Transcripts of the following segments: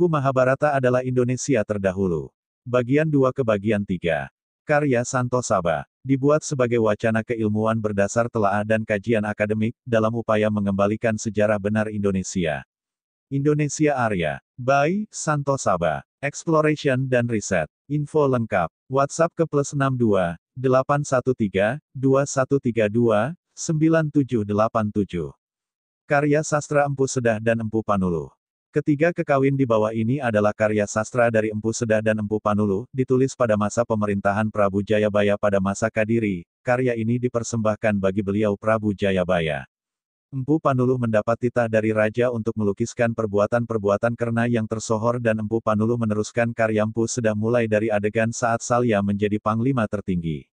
Buku Mahabharata adalah Indonesia terdahulu. Bagian 2 ke bagian 3. Karya Santo Saba. Dibuat sebagai wacana keilmuan berdasar telaah dan kajian akademik, dalam upaya mengembalikan sejarah benar Indonesia. Indonesia Arya. By, Santo Saba. Exploration dan Riset. Info lengkap. WhatsApp ke plus 62, 813, 2132, 9787. Karya sastra Empu Sedah dan Empu Panuluh. Ketiga kekawin di bawah ini adalah karya sastra dari Empu Sedah dan Empu Panulu, ditulis pada masa pemerintahan Prabu Jayabaya pada masa Kadiri, karya ini dipersembahkan bagi beliau Prabu Jayabaya. Empu Panulu mendapat titah dari raja untuk melukiskan perbuatan-perbuatan Kerna yang tersohor dan Empu Panulu meneruskan karya Empu Sedah mulai dari adegan saat Salya menjadi panglima tertinggi.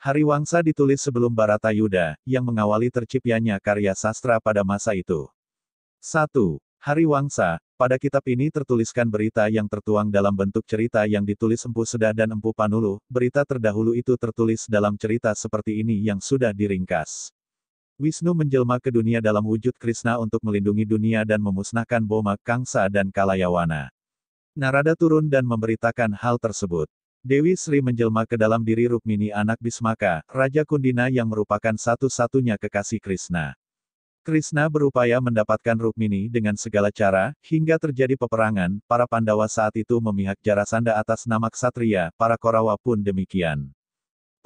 Hari Wangsa ditulis sebelum Baratayuda, yang mengawali terciptanya karya sastra pada masa itu. 1. Hari Wangsa, pada kitab ini tertuliskan berita yang tertuang dalam bentuk cerita yang ditulis Empu Seda dan Empu Panulu, berita terdahulu itu tertulis dalam cerita seperti ini yang sudah diringkas. Wisnu menjelma ke dunia dalam wujud Krishna untuk melindungi dunia dan memusnahkan Boma, Kangsa dan Kalayawana. Narada turun dan memberitakan hal tersebut. Dewi Sri menjelma ke dalam diri Rukmini anak Bismaka, Raja Kundina yang merupakan satu-satunya kekasih Krishna. Krishna berupaya mendapatkan Rukmini dengan segala cara, hingga terjadi peperangan, para Pandawa saat itu memihak Jarasanda atas nama Ksatria, para Korawa pun demikian.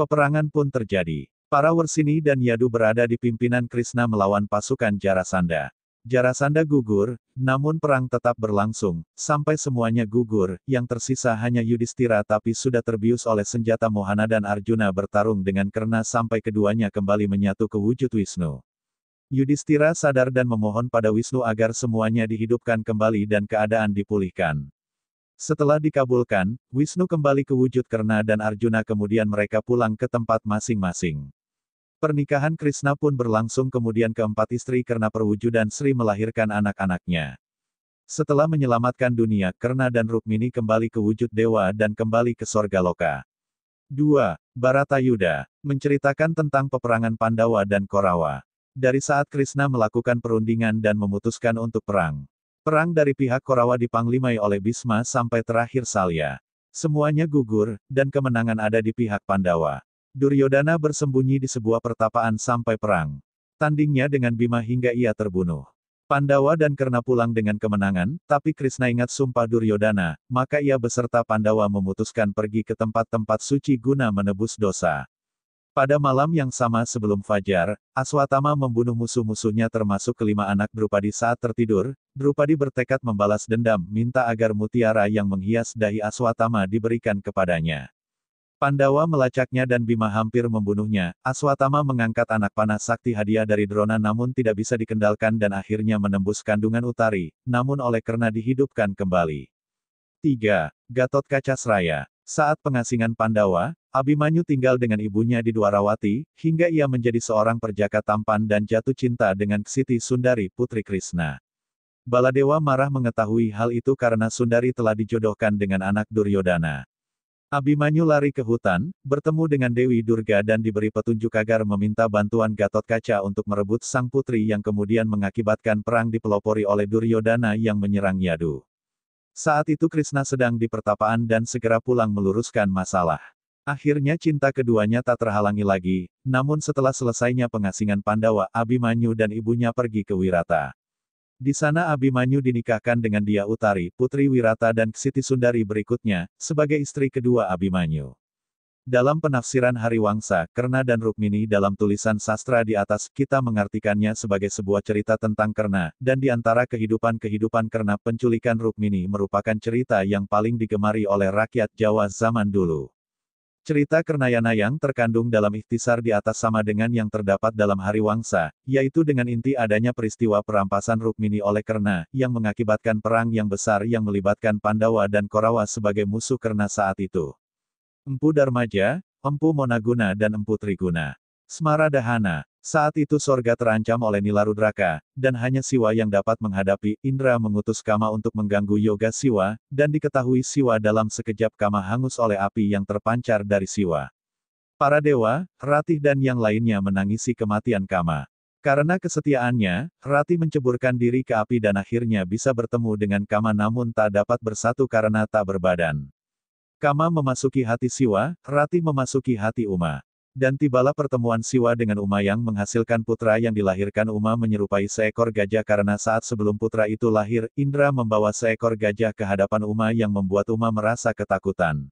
Peperangan pun terjadi. Para Warsini dan Yadu berada di pimpinan Krishna melawan pasukan Jarasanda. Jarasanda gugur, namun perang tetap berlangsung, sampai semuanya gugur, yang tersisa hanya Yudhistira tapi sudah terbius oleh senjata Mohana dan Arjuna bertarung dengan karena sampai keduanya kembali menyatu ke wujud Wisnu. Yudhistira sadar dan memohon pada Wisnu agar semuanya dihidupkan kembali dan keadaan dipulihkan. Setelah dikabulkan, Wisnu kembali ke wujud Karna dan Arjuna kemudian mereka pulang ke tempat masing-masing. Pernikahan Krishna pun berlangsung kemudian keempat istri karena perwujudan Sri melahirkan anak-anaknya. Setelah menyelamatkan dunia, Karna dan Rukmini kembali ke wujud dewa dan kembali ke sorga loka. 2. Baratayuda, menceritakan tentang peperangan Pandawa dan Korawa. Dari saat Krishna melakukan perundingan dan memutuskan untuk perang. Perang dari pihak Korawa dipanglimai oleh Bisma sampai terakhir Salya. Semuanya gugur, dan kemenangan ada di pihak Pandawa. Duryodhana bersembunyi di sebuah pertapaan sampai perang. Tandingnya dengan Bima hingga ia terbunuh. Pandawa dan Karna pulang dengan kemenangan, tapi Krishna ingat sumpah Duryodhana, maka ia beserta Pandawa memutuskan pergi ke tempat-tempat suci guna menebus dosa. Pada malam yang sama sebelum Fajar, Aswatama membunuh musuh-musuhnya termasuk kelima anak Drupadi saat tertidur, Drupadi bertekad membalas dendam minta agar mutiara yang menghias dahi Aswatama diberikan kepadanya. Pandawa melacaknya dan Bima hampir membunuhnya, Aswatama mengangkat anak panah sakti hadiah dari Drona namun tidak bisa dikendalkan dan akhirnya menembus kandungan utari, namun oleh karena dihidupkan kembali. 3. Gatot Kaca Seraya Saat pengasingan Pandawa, Abimanyu tinggal dengan ibunya di Dwarawati, hingga ia menjadi seorang perjaka tampan dan jatuh cinta dengan Siti Sundari Putri Krishna. Baladewa marah mengetahui hal itu karena Sundari telah dijodohkan dengan anak Duryodhana. Abimanyu lari ke hutan, bertemu dengan Dewi Durga dan diberi petunjuk agar meminta bantuan Gatotkaca untuk merebut sang putri yang kemudian mengakibatkan perang dipelopori oleh Duryodhana yang menyerang Yadu. Saat itu Krishna sedang di pertapaan dan segera pulang meluruskan masalah. Akhirnya cinta keduanya tak terhalangi lagi, namun setelah selesainya pengasingan Pandawa, Abimanyu dan ibunya pergi ke Wirata. Di sana Abimanyu dinikahkan dengan Dia Utari, putri Wirata dan Siti Sundari berikutnya, sebagai istri kedua Abimanyu. Dalam penafsiran Hariwangsa, Kerna dan Rukmini dalam tulisan sastra di atas, kita mengartikannya sebagai sebuah cerita tentang Kerna, dan di antara kehidupan-kehidupan Kerna penculikan Rukmini merupakan cerita yang paling digemari oleh rakyat Jawa zaman dulu. Cerita Kernayana yang terkandung dalam ikhtisar di atas sama dengan yang terdapat dalam Hari Wangsa, yaitu dengan inti adanya peristiwa perampasan Rukmini oleh Kerna, yang mengakibatkan perang yang besar yang melibatkan Pandawa dan Korawa sebagai musuh Kerna saat itu. Empu Darmaja, Empu Monaguna dan Empu Triguna. Smaradahana. saat itu sorga terancam oleh Nilarudraka, dan hanya Siwa yang dapat menghadapi, Indra mengutus Kama untuk mengganggu Yoga Siwa, dan diketahui Siwa dalam sekejap Kama hangus oleh api yang terpancar dari Siwa. Para dewa, Ratih dan yang lainnya menangisi kematian Kama. Karena kesetiaannya, Ratih menceburkan diri ke api dan akhirnya bisa bertemu dengan Kama namun tak dapat bersatu karena tak berbadan. Kama memasuki hati Siwa, Ratih memasuki hati Uma. Dan tibalah pertemuan Siwa dengan Uma yang menghasilkan putra yang dilahirkan Uma menyerupai seekor gajah karena saat sebelum putra itu lahir, Indra membawa seekor gajah ke hadapan Uma yang membuat Uma merasa ketakutan.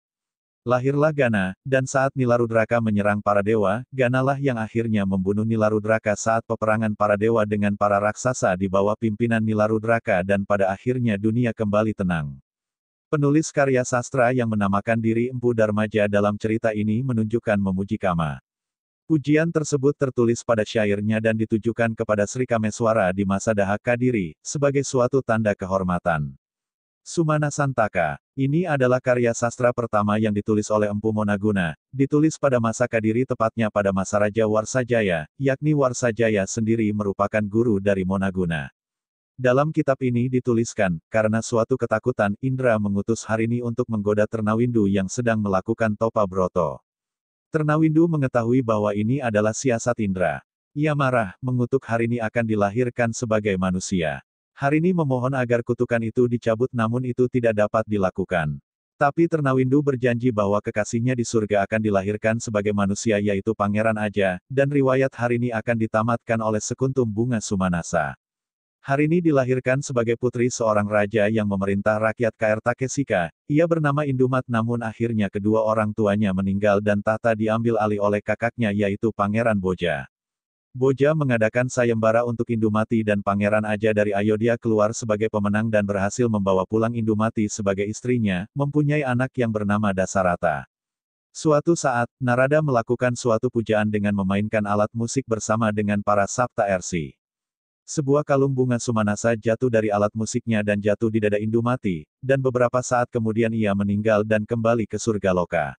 Lahirlah Gana, dan saat Nilarudraka menyerang para dewa, Gana lah yang akhirnya membunuh Nilarudraka saat peperangan para dewa dengan para raksasa di bawah pimpinan Nilarudraka dan pada akhirnya dunia kembali tenang. Penulis karya sastra yang menamakan diri Empu Darmaja dalam cerita ini menunjukkan memuji Kama. Pujian tersebut tertulis pada syairnya dan ditujukan kepada Sri Kameswara di masa dahak Kadiri, sebagai suatu tanda kehormatan. Sumana Santaka. Ini adalah karya sastra pertama yang ditulis oleh Empu Monaguna, ditulis pada masa Kadiri tepatnya pada masa Raja Warsajaya, yakni Warsajaya sendiri merupakan guru dari Monaguna. Dalam kitab ini dituliskan, karena suatu ketakutan, Indra mengutus hari ini untuk menggoda Ternawindu yang sedang melakukan topa broto. Ternawindu mengetahui bahwa ini adalah siasat Indra. Ia marah, mengutuk hari ini akan dilahirkan sebagai manusia. Hari ini memohon agar kutukan itu dicabut namun itu tidak dapat dilakukan. Tapi Ternawindu berjanji bahwa kekasihnya di surga akan dilahirkan sebagai manusia yaitu Pangeran Aja, dan riwayat hari ini akan ditamatkan oleh sekuntum bunga Sumanasa. Hari ini dilahirkan sebagai putri seorang raja yang memerintah rakyat KR Takeshika, ia bernama Indumat namun akhirnya kedua orang tuanya meninggal dan tahta diambil alih oleh kakaknya yaitu Pangeran Boja. Boja mengadakan sayembara untuk Indumati dan Pangeran Aja dari Ayodhya keluar sebagai pemenang dan berhasil membawa pulang Indumati sebagai istrinya, mempunyai anak yang bernama Dasarata. Suatu saat, Narada melakukan suatu pujaan dengan memainkan alat musik bersama dengan para Sapta Ersi. Sebuah kalung bunga Sumanasa jatuh dari alat musiknya dan jatuh di dada Indu mati, dan beberapa saat kemudian ia meninggal dan kembali ke surga loka.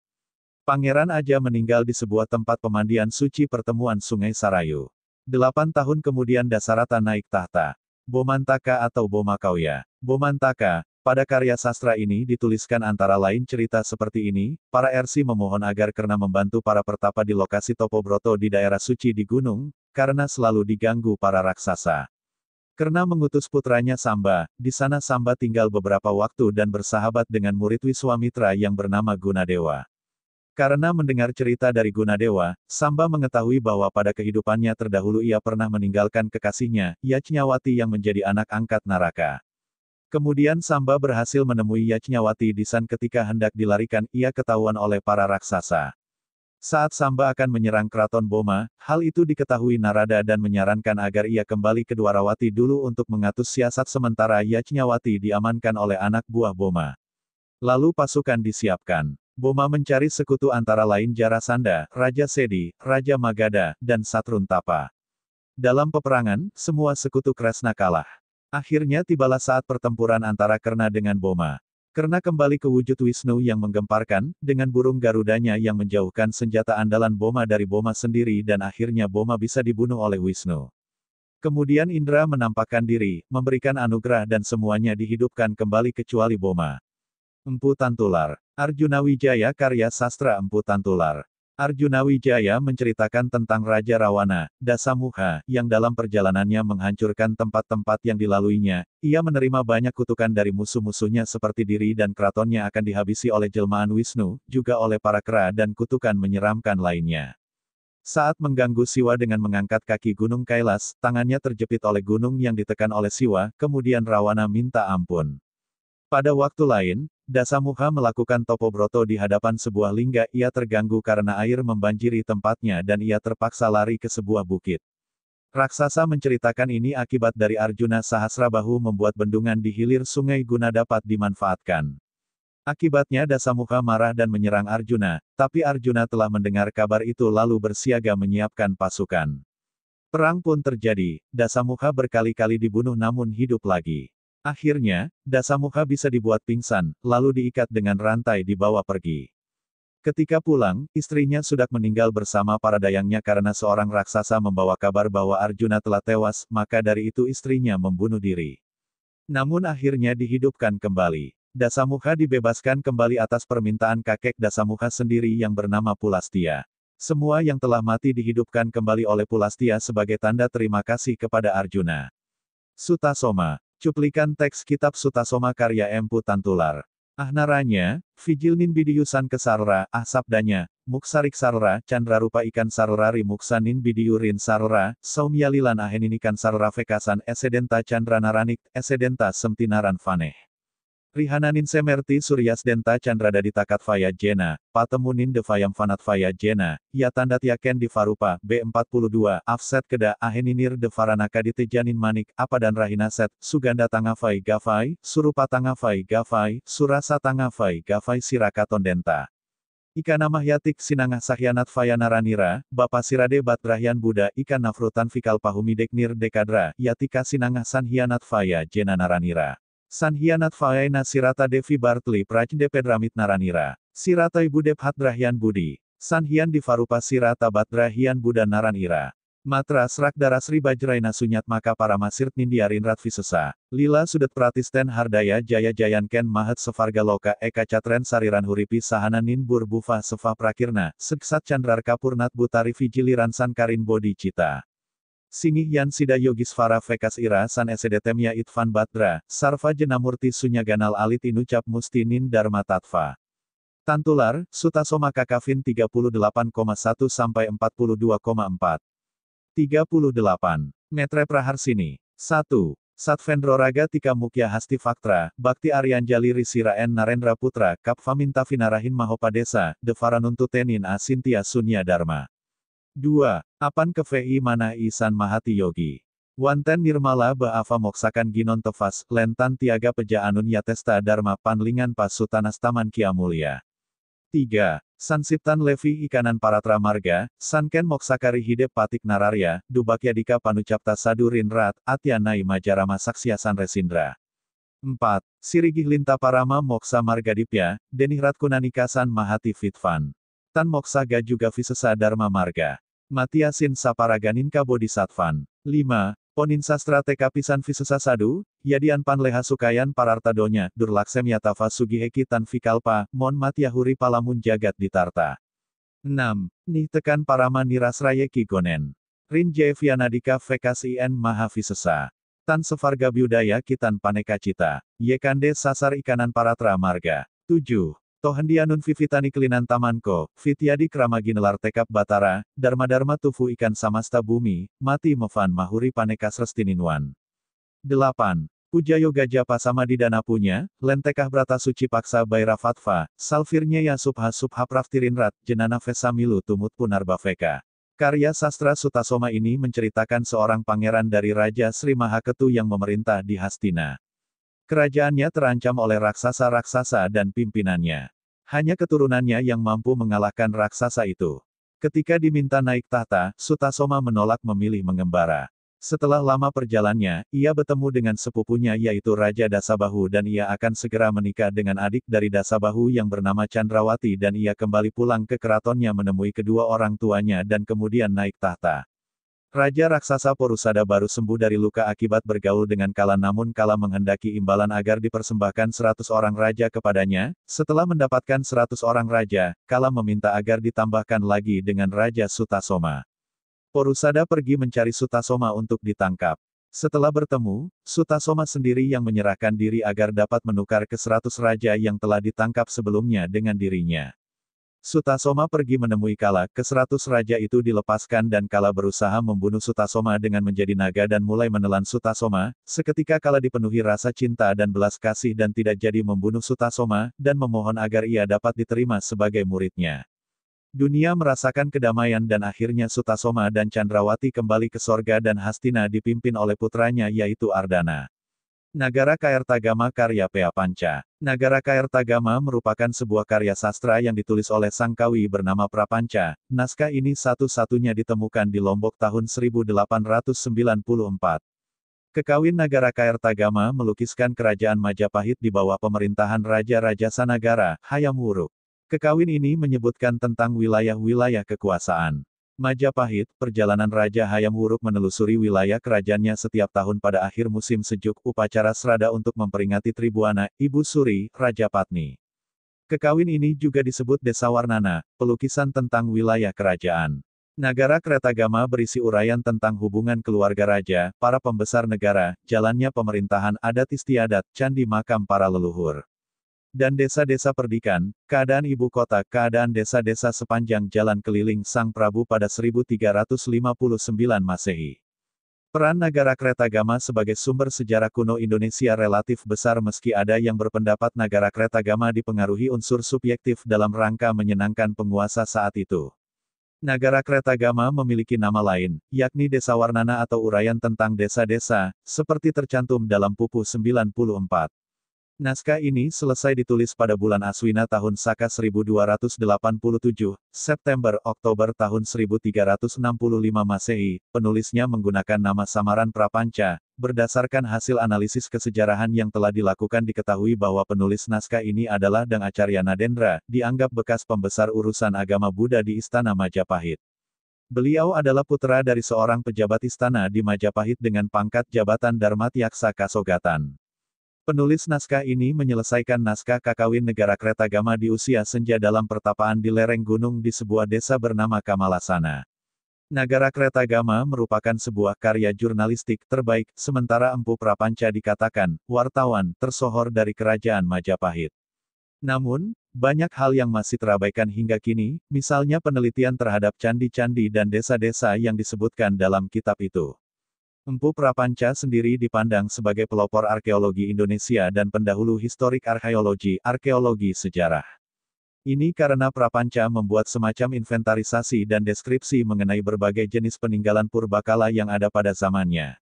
Pangeran Aja meninggal di sebuah tempat pemandian suci pertemuan Sungai Sarayu. Delapan tahun kemudian Dasarata naik tahta. Bomantaka atau Bomakauya. Bomantaka, pada karya sastra ini dituliskan antara lain cerita seperti ini, para RC memohon agar karena membantu para pertapa di lokasi Topo Broto di daerah suci di gunung, karena selalu diganggu para raksasa. Karena mengutus putranya Samba, di sana Samba tinggal beberapa waktu dan bersahabat dengan murid Wiswamitra yang bernama Gunadewa. Karena mendengar cerita dari Gunadewa, Samba mengetahui bahwa pada kehidupannya terdahulu ia pernah meninggalkan kekasihnya, Yajnyawati yang menjadi anak angkat Naraka. Kemudian Samba berhasil menemui Yajnyawati di sana ketika hendak dilarikan ia ketahuan oleh para raksasa. Saat Samba akan menyerang Keraton Boma, hal itu diketahui Narada dan menyarankan agar ia kembali ke Dwarawati dulu untuk mengatur siasat sementara Yajnyawati diamankan oleh anak buah Boma. Lalu pasukan disiapkan. Boma mencari sekutu antara lain Jarasanda, Raja Sedi, Raja Magada, dan Satruntapa. Dalam peperangan, semua sekutu Kresna kalah. Akhirnya tibalah saat pertempuran antara Kerna dengan Boma. Karena kembali ke wujud Wisnu yang menggemparkan, dengan burung garudanya yang menjauhkan senjata andalan Boma dari Boma sendiri dan akhirnya Boma bisa dibunuh oleh Wisnu. Kemudian Indra menampakkan diri, memberikan anugerah dan semuanya dihidupkan kembali kecuali Boma. Empu Tantular. Arjuna Wijaya karya sastra Empu Tantular. Arjuna Wijaya menceritakan tentang Raja Rawana, Dasamuha, yang dalam perjalanannya menghancurkan tempat-tempat yang dilaluinya. Ia menerima banyak kutukan dari musuh-musuhnya seperti diri dan keratonnya akan dihabisi oleh jelmaan Wisnu, juga oleh para kera dan kutukan menyeramkan lainnya. Saat mengganggu Siwa dengan mengangkat kaki Gunung Kailas, tangannya terjepit oleh gunung yang ditekan oleh Siwa, kemudian Rawana minta ampun. Pada waktu lain, Dasamuha melakukan topobroto di hadapan sebuah lingga ia terganggu karena air membanjiri tempatnya dan ia terpaksa lari ke sebuah bukit. Raksasa menceritakan ini akibat dari Arjuna Sahasrabahu membuat bendungan di hilir sungai guna dapat dimanfaatkan. Akibatnya Dasamuha marah dan menyerang Arjuna, tapi Arjuna telah mendengar kabar itu lalu bersiaga menyiapkan pasukan. Perang pun terjadi, Dasamuha berkali-kali dibunuh namun hidup lagi. Akhirnya, Dasamuka bisa dibuat pingsan, lalu diikat dengan rantai dibawa pergi. Ketika pulang, istrinya sudah meninggal bersama para dayangnya karena seorang raksasa membawa kabar bahwa Arjuna telah tewas, maka dari itu istrinya membunuh diri. Namun akhirnya dihidupkan kembali. Dasamuka dibebaskan kembali atas permintaan kakek Dasamuka sendiri yang bernama Pulastia. Semua yang telah mati dihidupkan kembali oleh Pulastia sebagai tanda terima kasih kepada Arjuna. Sutasoma, Cuplikan teks Kitab Sutasoma karya Empu Tantular. Ahnaranya, Bidiyusan Bidiusan ah Sabdanya, Muksarik Chandra Rupa Ikan Sarora Rimuksanin Bidiyurin Sarora, Saumyalilan Aheninikan Sarra Fekasan Esedenta Chandranaranik, Esedenta Semtinaran Faneh. Rihananin semerti Suryas denta chandra Dadi takat faya jena, patemunin de fayam fanat faya jena, ya Tandat Yaken di farupa, B42, afset keda aheninir de faranaka di tejanin manik, apa dan rahina set, suganda tangafai gafai, surupa tangafai gafai, surasa tangafai gafai sirakaton denta. nama Mahyatik Sinangah Sahyanat naranira bapak Sirade Batrahyan Buddha Ikan Nafrutan Fikal pahumidek nir Dekadra, Yatika Sinangah Sanhyanat Faya naranira Sanhianat Faena Sirata Devi Bartli Prajnde Naranira. Sirata Ibu Debhat Budi. Sanhian Divarupa Sirata Badrahian Buddha Naranira. Matra Srak Darasri Bajraina Sunyat Maka Para Nindiarin Ratvisesa, Lila Sudet Pratisten Hardaya Jaya Jayanken Mahat Sefarga Loka Eka Catren Sariran Huripi Sahana Nin Bufa Sefa Prakirna, Seksat Chandrar Kapurnat Butari Vijiliran Sankarin Cita. Singih Yan Sida Yogisvara Vekas Ira San Esedetemya Itvan Badra, Sarva Jenamurti Sunyaganal Alit Inucap Mustinin Dharma Tatva. Tantular, Sutasoma Kakavin 38,1 sampai 42,4. 38. Metre Praharsini. 1. Satvendroraga Tika Mukya Hasti Faktra, Bakti Aryanjali Risira N. Narendra Putra, Kapfaminta Vinarahin Mahopadesa, Devaranuntutenin Asintia Sunya Dharma. 2. Apan kevei mana isan mahati yogi. Wanten nirmala baafa moksakan ginon tefas, lentan tiaga peja anun yatesta dharma panlingan pasutanas taman kiamulia. 3. Sansiptan Levi Ikanan Paratra Marga, Sanken Moksakari Hide Patik Nararya, Dubakya Dika Panucapta Sadurin Rat, Atyanai Majarama Saksia Resindra. 4. Sirigih Linta Parama Moksa dipya, Denihrat Kunanikasan Mahati Fitvan. Tan Moksa Gajuga Visesa Dharma Marga. Matiasin Saparaganinka Bodhisattvan. 5. Poninsastra Teka Pisan Visesa Sadu, Yadian Panleha Sukayan Parartadonya, Durlaksem Yatava Sugiheki vikalpa Mon Matiahuri Palamun Jagat Ditarta. 6. Nih Tekan Parama Nirasraye Kigonen. Rin Jevyanadika Vekasi N Maha Visesa. Tan Sefarga Biudaya Kitan Paneka Cita. Yekande Sasar Ikanan Paratra Marga. 7. Tohendianun vivitani kelinan tamanko, vityadi kramaginelar tekap batara, dharma-dharma tufu ikan samasta bumi, mati Mofan mahuri Paneka Srestininwan. 8. Yoga Japa sama di dana punya, lentekah brata suci paksa baira fatva, salfirnya ya subha subha Rat, jenana vesamilu tumut punar bafeka. Karya sastra Sutasoma ini menceritakan seorang pangeran dari Raja Sri Mahaketu yang memerintah di Hastina. Kerajaannya terancam oleh raksasa-raksasa dan pimpinannya. Hanya keturunannya yang mampu mengalahkan raksasa itu. Ketika diminta naik tahta, Sutasoma menolak memilih mengembara. Setelah lama perjalannya, ia bertemu dengan sepupunya yaitu Raja Dasabahu dan ia akan segera menikah dengan adik dari Dasabahu yang bernama Chandrawati dan ia kembali pulang ke keratonnya menemui kedua orang tuanya dan kemudian naik tahta. Raja raksasa Porusada baru sembuh dari luka akibat bergaul dengan Kala namun Kala menghendaki imbalan agar dipersembahkan seratus orang raja kepadanya. Setelah mendapatkan seratus orang raja, Kala meminta agar ditambahkan lagi dengan Raja Sutasoma. Porusada pergi mencari Sutasoma untuk ditangkap. Setelah bertemu, Sutasoma sendiri yang menyerahkan diri agar dapat menukar ke seratus raja yang telah ditangkap sebelumnya dengan dirinya. Sutasoma pergi menemui Kala, keseratus raja itu dilepaskan dan Kala berusaha membunuh Sutasoma dengan menjadi naga dan mulai menelan Sutasoma, seketika Kala dipenuhi rasa cinta dan belas kasih dan tidak jadi membunuh Sutasoma, dan memohon agar ia dapat diterima sebagai muridnya. Dunia merasakan kedamaian dan akhirnya Sutasoma dan Chandrawati kembali ke sorga dan Hastina dipimpin oleh putranya yaitu Ardana. Nagara Kaertagama karya Pea Panca. Nagara Kaertagama merupakan sebuah karya sastra yang ditulis oleh Sangkawi bernama Prapanca. Naskah ini satu-satunya ditemukan di Lombok tahun 1894. Kekawin Nagara Kaertagama melukiskan kerajaan Majapahit di bawah pemerintahan Raja-Raja Sanagara, Hayam Wuruk. Kekawin ini menyebutkan tentang wilayah-wilayah kekuasaan. Majapahit, perjalanan Raja Hayam Wuruk menelusuri wilayah kerajaannya setiap tahun pada akhir musim sejuk upacara serada untuk memperingati Tribuana, Ibu Suri, Raja Patni. Kekawin ini juga disebut Desa Warnana, pelukisan tentang wilayah kerajaan. Nagara Kretagama berisi uraian tentang hubungan keluarga raja, para pembesar negara, jalannya pemerintahan adat istiadat, candi makam para leluhur dan desa-desa perdikan, keadaan ibu kota keadaan desa-desa sepanjang jalan keliling Sang Prabu pada 1359 Masehi. Peran Nagara Kretagama sebagai sumber sejarah kuno Indonesia relatif besar meski ada yang berpendapat Nagara Kretagama dipengaruhi unsur subjektif dalam rangka menyenangkan penguasa saat itu. Nagara Kretagama memiliki nama lain, yakni Desa Warnana atau urayan tentang desa-desa, seperti tercantum dalam Pupu 94. Naskah ini selesai ditulis pada bulan Aswina tahun Saka 1287, September-Oktober tahun 1365 Masehi. Penulisnya menggunakan nama samaran Prapanca. Berdasarkan hasil analisis kesejarahan yang telah dilakukan diketahui bahwa penulis naskah ini adalah Dang Acarya Nadendra, dianggap bekas pembesar urusan agama Buddha di Istana Majapahit. Beliau adalah putra dari seorang pejabat istana di Majapahit dengan pangkat jabatan Dharma Yaksa Kasogatan. Penulis naskah ini menyelesaikan naskah Kakawin Negara kereta Gama di usia senja dalam pertapaan di lereng gunung di sebuah desa bernama Kamalasana. Negara kereta Gama merupakan sebuah karya jurnalistik terbaik, sementara Empu Prapanca dikatakan, wartawan, tersohor dari kerajaan Majapahit. Namun, banyak hal yang masih terabaikan hingga kini, misalnya penelitian terhadap candi-candi dan desa-desa yang disebutkan dalam kitab itu. Empu Prapanca sendiri dipandang sebagai pelopor arkeologi Indonesia dan pendahulu historik arkeologi, arkeologi sejarah. Ini karena Prapanca membuat semacam inventarisasi dan deskripsi mengenai berbagai jenis peninggalan purbakala yang ada pada zamannya.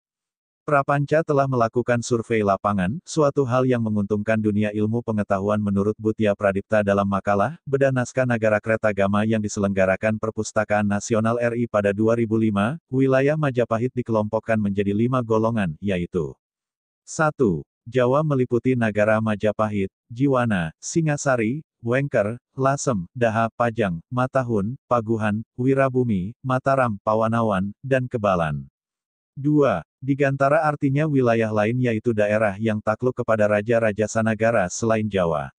Prapanca telah melakukan survei lapangan, suatu hal yang menguntungkan dunia ilmu pengetahuan menurut Butia Pradipta dalam makalah, Bedah Naskah Kereta Gama yang diselenggarakan Perpustakaan Nasional RI pada 2005, wilayah Majapahit dikelompokkan menjadi lima golongan, yaitu 1. Jawa meliputi negara Majapahit, Jiwana, Singasari, Wengker, Lasem, Daha, Pajang, Matahun, Paguhan, Wirabumi, Mataram, Pawanawan, dan Kebalan. 2. Digantara artinya wilayah lain yaitu daerah yang takluk kepada raja-raja Sanagara selain Jawa.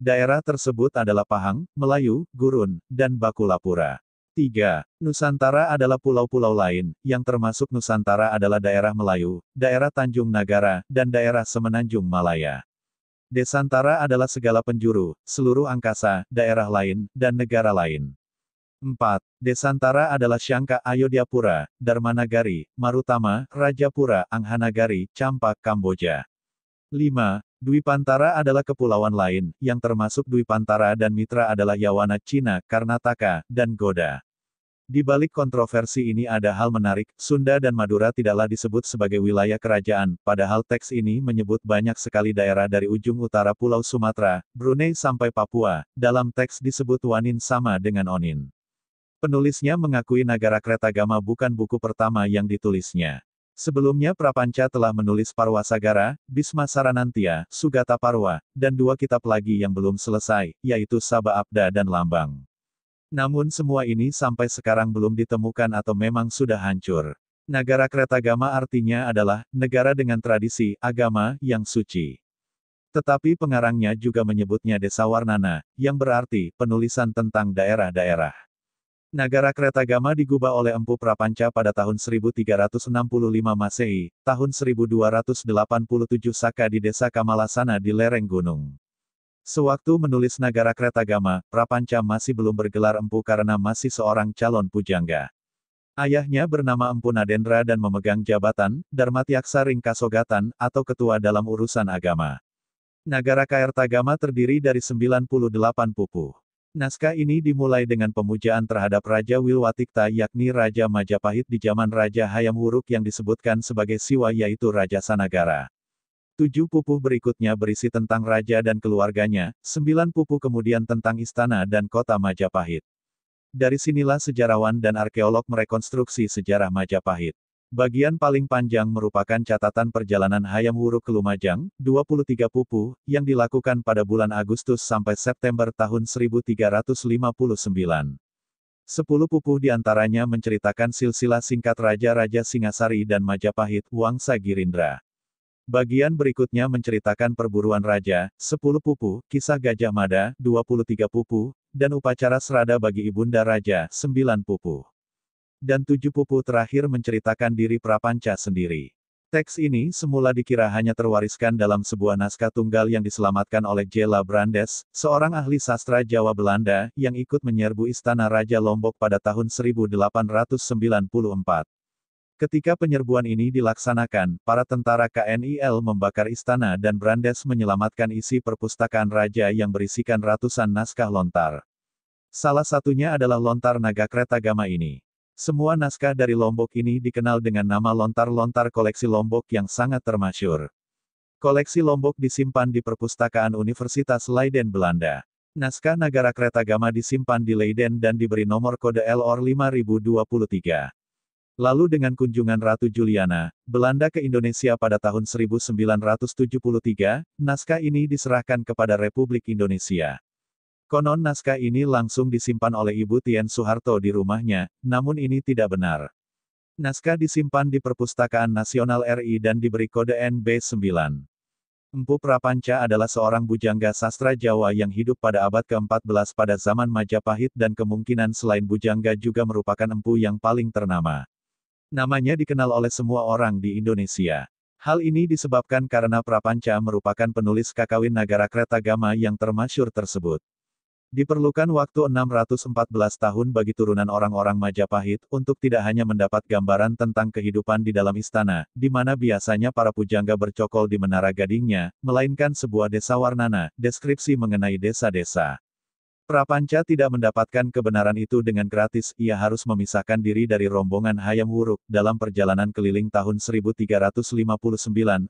Daerah tersebut adalah Pahang, Melayu, Gurun, dan Bakulapura. 3. Nusantara adalah pulau-pulau lain, yang termasuk Nusantara adalah daerah Melayu, daerah Tanjung Nagara, dan daerah Semenanjung Malaya. Desantara adalah segala penjuru, seluruh angkasa, daerah lain, dan negara lain. 4. Desantara adalah Syangka Ayodhyapura, Dharmanagari, Marutama, Rajapura, Anghanagari, Campak, Kamboja. 5. Dwipantara adalah kepulauan lain, yang termasuk Dwipantara dan Mitra adalah Yawana, Cina, Karnataka, dan Goda. Di balik kontroversi ini ada hal menarik, Sunda dan Madura tidaklah disebut sebagai wilayah kerajaan, padahal teks ini menyebut banyak sekali daerah dari ujung utara Pulau Sumatera, Brunei sampai Papua, dalam teks disebut Wanin sama dengan Onin. Penulisnya mengakui Nagara Kretagama bukan buku pertama yang ditulisnya. Sebelumnya Prapanca telah menulis Parwa Sagara, Bisma Saranantia, Sugata Parwa, dan dua kitab lagi yang belum selesai, yaitu Saba Abda dan Lambang. Namun semua ini sampai sekarang belum ditemukan atau memang sudah hancur. Nagara Kretagama artinya adalah, negara dengan tradisi, agama, yang suci. Tetapi pengarangnya juga menyebutnya Desa Warnana, yang berarti penulisan tentang daerah-daerah. Nagara Kereta Gama digubah oleh Empu Prapanca pada tahun 1365 Masehi, tahun 1287 Saka di desa Kamalasana di lereng gunung. Sewaktu menulis Nagara Kereta Gama, Prapanca masih belum bergelar empu karena masih seorang calon pujangga. Ayahnya bernama Empu Nadendra dan memegang jabatan, Dharmatyaksa Ringkasogatan, atau ketua dalam urusan agama. Nagara Kaertagama terdiri dari 98 pupuh. Naskah ini dimulai dengan pemujaan terhadap Raja Wilwatikta yakni Raja Majapahit di zaman Raja Hayam Wuruk yang disebutkan sebagai Siwa yaitu Raja Sanagara. Tujuh pupuh berikutnya berisi tentang raja dan keluarganya, sembilan pupuh kemudian tentang istana dan kota Majapahit. Dari sinilah sejarawan dan arkeolog merekonstruksi sejarah Majapahit. Bagian paling panjang merupakan catatan perjalanan Hayam Wuruk ke Lumajang, 23 pupu, yang dilakukan pada bulan Agustus sampai September tahun 1359. Sepuluh pupu diantaranya menceritakan silsilah singkat Raja-Raja Singasari dan Majapahit, Wangsa Girindra. Bagian berikutnya menceritakan perburuan raja, 10 pupu, kisah Gajah Mada, 23 pupu, dan upacara serada bagi ibunda raja, 9 pupu dan tujuh pupu terakhir menceritakan diri Prapanca sendiri. Teks ini semula dikira hanya terwariskan dalam sebuah naskah tunggal yang diselamatkan oleh Jela Brandes, seorang ahli sastra Jawa Belanda, yang ikut menyerbu Istana Raja Lombok pada tahun 1894. Ketika penyerbuan ini dilaksanakan, para tentara KNIL membakar istana dan Brandes menyelamatkan isi perpustakaan raja yang berisikan ratusan naskah lontar. Salah satunya adalah lontar naga kereta gama ini. Semua naskah dari Lombok ini dikenal dengan nama lontar-lontar koleksi Lombok yang sangat termasyur. Koleksi Lombok disimpan di Perpustakaan Universitas Leiden Belanda. Naskah Nagara Kereta Gama disimpan di Leiden dan diberi nomor kode LOR 5023. Lalu dengan kunjungan Ratu Juliana, Belanda ke Indonesia pada tahun 1973, naskah ini diserahkan kepada Republik Indonesia. Konon naskah ini langsung disimpan oleh Ibu Tien Soeharto di rumahnya, namun ini tidak benar. Naskah disimpan di Perpustakaan Nasional RI dan diberi kode NB9. Empu Prapanca adalah seorang bujangga sastra Jawa yang hidup pada abad ke-14 pada zaman Majapahit dan kemungkinan selain bujangga juga merupakan empu yang paling ternama. Namanya dikenal oleh semua orang di Indonesia. Hal ini disebabkan karena Prapanca merupakan penulis kakawin Nagara Kretagama yang termasyur tersebut. Diperlukan waktu 614 tahun bagi turunan orang-orang Majapahit untuk tidak hanya mendapat gambaran tentang kehidupan di dalam istana, di mana biasanya para pujangga bercokol di menara gadingnya, melainkan sebuah desa Warnana, deskripsi mengenai desa-desa. Prapanca tidak mendapatkan kebenaran itu dengan gratis, ia harus memisahkan diri dari rombongan Hayam Wuruk dalam perjalanan keliling tahun 1359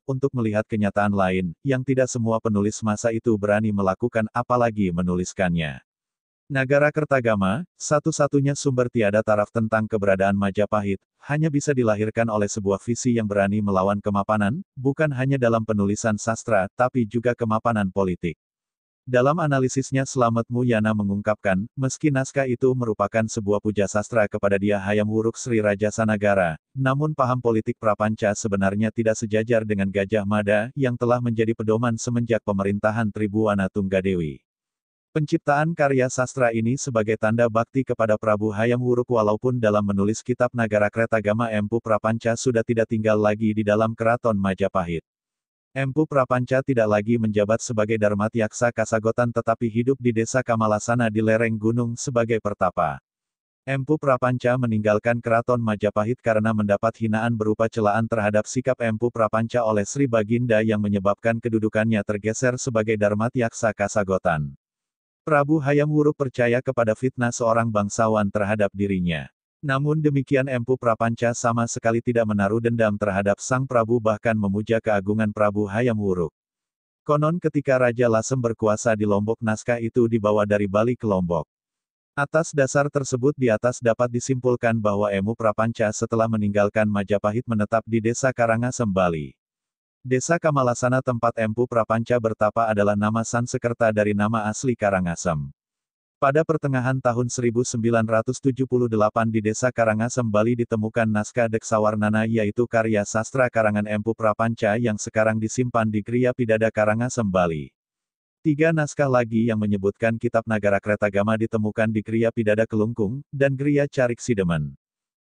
untuk melihat kenyataan lain, yang tidak semua penulis masa itu berani melakukan apalagi menuliskannya. Nagara Kertagama, satu-satunya sumber tiada taraf tentang keberadaan Majapahit, hanya bisa dilahirkan oleh sebuah visi yang berani melawan kemapanan, bukan hanya dalam penulisan sastra, tapi juga kemapanan politik. Dalam analisisnya Selamat Muyana mengungkapkan, meski naskah itu merupakan sebuah puja sastra kepada dia Hayam Wuruk Sri Raja Sanagara, namun paham politik Prapanca sebenarnya tidak sejajar dengan Gajah Mada yang telah menjadi pedoman semenjak pemerintahan Tribuana Tunggadewi. Penciptaan karya sastra ini sebagai tanda bakti kepada Prabu Hayam Wuruk walaupun dalam menulis kitab Nagara Kretagama Empu Prapanca sudah tidak tinggal lagi di dalam keraton Majapahit. Empu Prapanca tidak lagi menjabat sebagai Dharma Kasagotan tetapi hidup di desa Kamalasana di lereng gunung sebagai pertapa. Empu Prapanca meninggalkan keraton Majapahit karena mendapat hinaan berupa celaan terhadap sikap Empu Prapanca oleh Sri Baginda yang menyebabkan kedudukannya tergeser sebagai Dharma Kasagotan. Prabu Hayam Wuruk percaya kepada fitnah seorang bangsawan terhadap dirinya. Namun demikian Empu Prapanca sama sekali tidak menaruh dendam terhadap Sang Prabu bahkan memuja keagungan Prabu Hayam Wuruk. Konon ketika Raja Lasem berkuasa di Lombok naskah itu dibawa dari Bali ke Lombok. Atas dasar tersebut di atas dapat disimpulkan bahwa Emu Prapanca setelah meninggalkan Majapahit menetap di desa Karangasem Bali. Desa Kamalasana tempat Empu Prapanca bertapa adalah nama Sansekerta dari nama asli Karangasem. Pada pertengahan tahun 1978 di desa Karangasem Bali ditemukan naskah Deksawarnana yaitu karya sastra karangan Empu Prapanca yang sekarang disimpan di Kriya Pidada Karangasem Bali. Tiga naskah lagi yang menyebutkan kitab Nagara Kretagama ditemukan di Kriya Pidada Kelungkung, dan Kriya Carik Sidemen.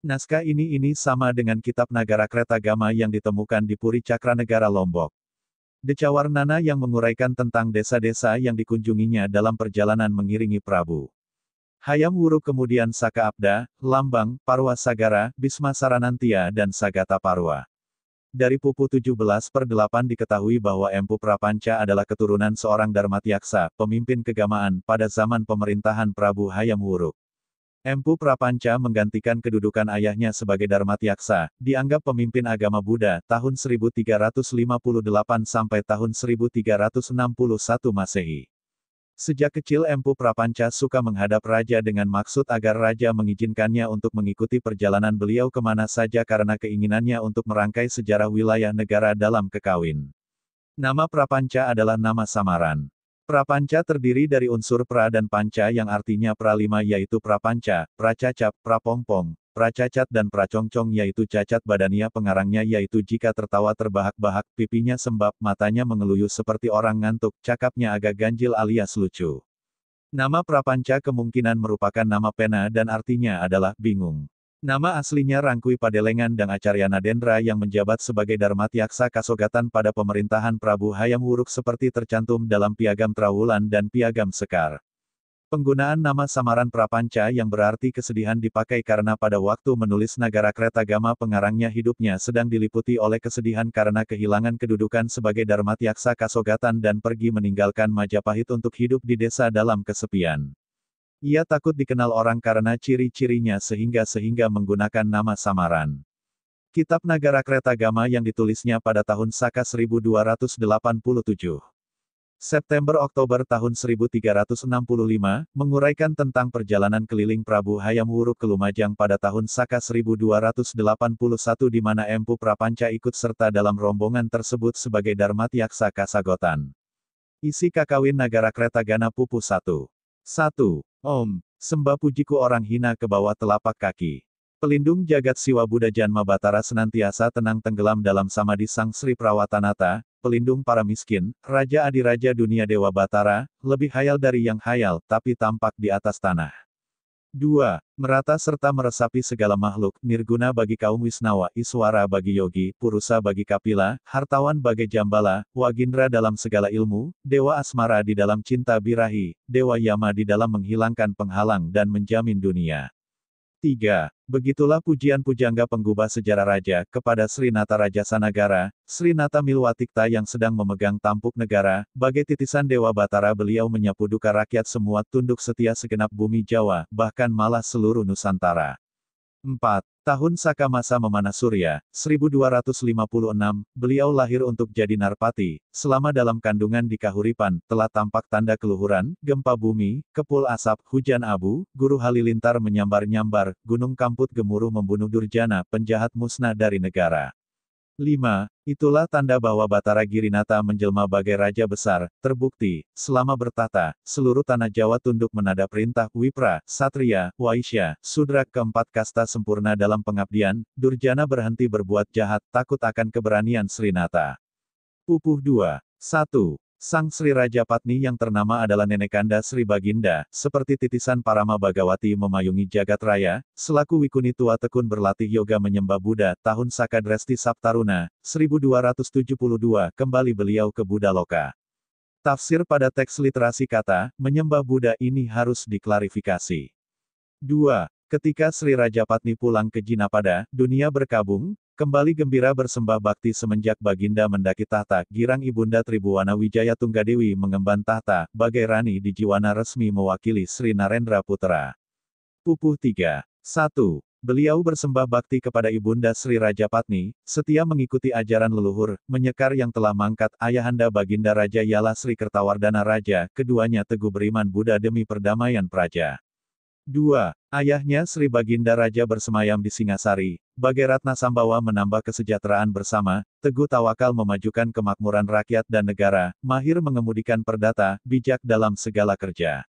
Naskah ini ini sama dengan kitab Nagara Kretagama yang ditemukan di Puri Cakranegara Lombok. Nana yang menguraikan tentang desa-desa yang dikunjunginya dalam perjalanan mengiringi Prabu. Hayam Wuruk kemudian Saka Abda, Lambang, Parwa Sagara, Bisma Saranantia dan Sagata Parwa. Dari Pupu 17 per 8 diketahui bahwa Empu Prapanca adalah keturunan seorang Dharmatyaksa, pemimpin kegamaan pada zaman pemerintahan Prabu Hayam Wuruk. Empu Prapanca menggantikan kedudukan ayahnya sebagai Dharma Tiaksa, dianggap pemimpin agama Buddha tahun 1358 sampai tahun 1361 Masehi. Sejak kecil Empu Prapanca suka menghadap raja dengan maksud agar raja mengizinkannya untuk mengikuti perjalanan beliau kemana saja karena keinginannya untuk merangkai sejarah wilayah negara dalam kekawin. Nama Prapanca adalah nama samaran. Prapanca terdiri dari unsur pra dan panca yang artinya pra lima yaitu prapanca, pracacap, prapompong, pracacat dan pracongcong yaitu cacat badannya pengarangnya yaitu jika tertawa terbahak-bahak, pipinya sembab, matanya mengeluyu seperti orang ngantuk, cakapnya agak ganjil alias lucu. Nama prapanca kemungkinan merupakan nama pena dan artinya adalah bingung. Nama aslinya Rangkui Padelengan dan Acarya dendra yang menjabat sebagai Dharmatiaksa Kasogatan pada pemerintahan Prabu Hayam Wuruk seperti tercantum dalam Piagam Trawulan dan Piagam Sekar. Penggunaan nama samaran Prapanca yang berarti kesedihan dipakai karena pada waktu menulis Nagara gama pengarangnya hidupnya sedang diliputi oleh kesedihan karena kehilangan kedudukan sebagai Dharmatiaksa Kasogatan dan pergi meninggalkan Majapahit untuk hidup di desa dalam kesepian. Ia takut dikenal orang karena ciri-cirinya sehingga-sehingga menggunakan nama samaran. Kitab Nagara Gama yang ditulisnya pada tahun Saka 1287. September-Oktober tahun 1365, menguraikan tentang perjalanan keliling Prabu Hayam Wuruk ke Lumajang pada tahun Saka 1281 di mana Empu Prapanca ikut serta dalam rombongan tersebut sebagai Saka Kasagotan. Isi Kakawin Nagara Kretagana Pupu 1. 1. Om, sembah pujiku orang hina ke bawah telapak kaki. Pelindung jagat siwa Buddha Janma Batara senantiasa tenang tenggelam dalam samadhi Sang Sri Prawatanata, pelindung para miskin, Raja Adiraja Dunia Dewa Batara, lebih hayal dari yang hayal tapi tampak di atas tanah. 2. Merata serta meresapi segala makhluk, nirguna bagi kaum Wisnawa, Iswara bagi Yogi, Purusa bagi Kapila, hartawan bagi Jambala, Wagindra dalam segala ilmu, Dewa Asmara di dalam cinta birahi, Dewa Yama di dalam menghilangkan penghalang dan menjamin dunia. 3. Begitulah pujian pujangga penggubah sejarah raja kepada Sri Nata Raja Sanagara, Sri Nata Milwatikta yang sedang memegang tampuk negara, bagai titisan Dewa Batara beliau menyapu duka rakyat semua tunduk setia segenap bumi Jawa, bahkan malah seluruh Nusantara. 4. Tahun Sakamasa memanah surya, 1256, beliau lahir untuk jadi Narpati, selama dalam kandungan di Kahuripan, telah tampak tanda keluhuran, gempa bumi, kepul asap, hujan abu, guru halilintar menyambar-nyambar, gunung kamput gemuruh membunuh Durjana, penjahat musnah dari negara. 5. Itulah tanda bahwa Batara Girinata menjelma bagai raja besar, terbukti, selama bertata, seluruh tanah Jawa tunduk menada perintah Wipra, Satria, Waisya, Sudra keempat kasta sempurna dalam pengabdian, Durjana berhenti berbuat jahat takut akan keberanian Srinata. Pupuh 2. 1. Sang Sri Raja Patni yang ternama adalah Nenek Kanda Sri Baginda, seperti titisan Parama Bhagawati memayungi jagat raya, selaku Wikuni tua tekun berlatih yoga menyembah Buddha tahun Sakadresti Saptaruna, 1272 kembali beliau ke Buddha Loka. Tafsir pada teks literasi kata, menyembah Buddha ini harus diklarifikasi. 2. Ketika Sri Raja Patni pulang ke Jinapada, dunia berkabung, kembali gembira bersembah bakti semenjak Baginda mendaki tahta, girang Ibunda Tribuwana Wijaya Tunggadewi mengemban tahta, bagai Rani di Jiwana resmi mewakili Sri Narendra Putra. Pupuh 3. 1. Beliau bersembah bakti kepada Ibunda Sri Raja Patni, setia mengikuti ajaran leluhur, menyekar yang telah mangkat ayahanda Baginda Raja ialah Sri Kertawardana Raja, keduanya teguh beriman Buddha demi perdamaian praja. 2. Ayahnya Sri Baginda Raja bersemayam di Singasari, Ratna Sambawa menambah kesejahteraan bersama, Teguh Tawakal memajukan kemakmuran rakyat dan negara, Mahir mengemudikan perdata, bijak dalam segala kerja.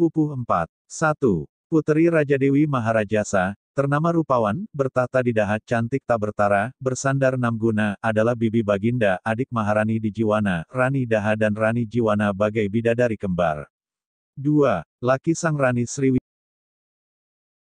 Pupuh 4. 1. Puteri Raja Dewi Maharajasa, ternama Rupawan, bertata di Dahat cantik tak bertara, bersandar enam guna adalah bibi Baginda, adik Maharani di Jiwana, Rani Daha dan Rani Jiwana bagai bidadari kembar. 2. Laki Sang Rani Sri